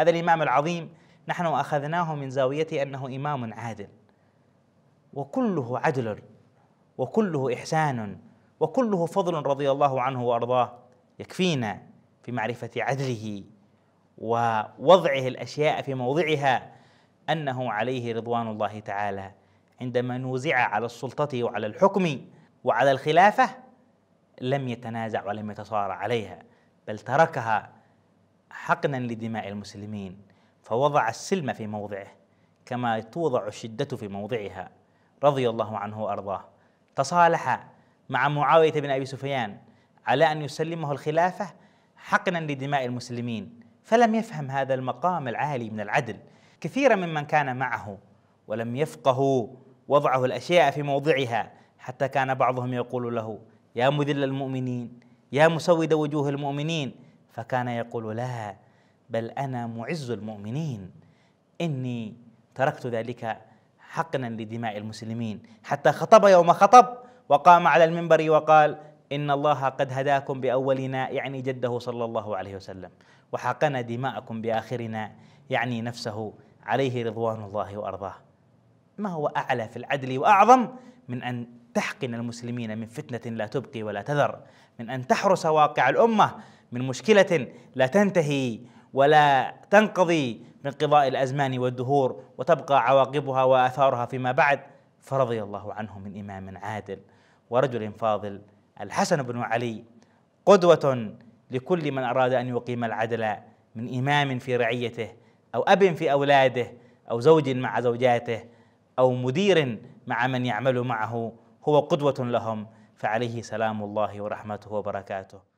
هذا الإمام العظيم نحن أخذناه من زاوية أنه إمام عادل وكله عدل وكله إحسان وكله فضل رضي الله عنه وأرضاه يكفينا في معرفة عدله ووضعه الأشياء في موضعها أنه عليه رضوان الله تعالى عندما نوزع على السلطة وعلى الحكم وعلى الخلافة لم يتنازع ولم يتصارع عليها بل تركها حقنا لدماء المسلمين فوضع السلم في موضعه كما توضع الشدة في موضعها رضي الله عنه وأرضاه تصالح مع معاوية بن أبي سفيان على أن يسلمه الخلافة حقنا لدماء المسلمين فلم يفهم هذا المقام العالي من العدل كثيرا ممن كان معه ولم يفقهوا وضعه الأشياء في موضعها حتى كان بعضهم يقول له يا مذل المؤمنين يا مسود وجوه المؤمنين فكان يقول لا بل انا معز المؤمنين اني تركت ذلك حقنا لدماء المسلمين حتى خطب يوم خطب وقام على المنبر وقال ان الله قد هداكم باولنا يعني جده صلى الله عليه وسلم وحقن دماءكم باخرنا يعني نفسه عليه رضوان الله وارضاه ما هو أعلى في العدل وأعظم من أن تحقن المسلمين من فتنة لا تبقي ولا تذر من أن تحرس واقع الأمة من مشكلة لا تنتهي ولا تنقضي من قضاء الأزمان والدهور وتبقى عواقبها وآثارها فيما بعد فرضي الله عنه من إمام عادل ورجل فاضل الحسن بن علي قدوة لكل من أراد أن يقيم العدل من إمام في رعيته أو أب في أولاده أو زوج مع زوجاته او مدير مع من يعمل معه هو قدوه لهم فعليه سلام الله ورحمته وبركاته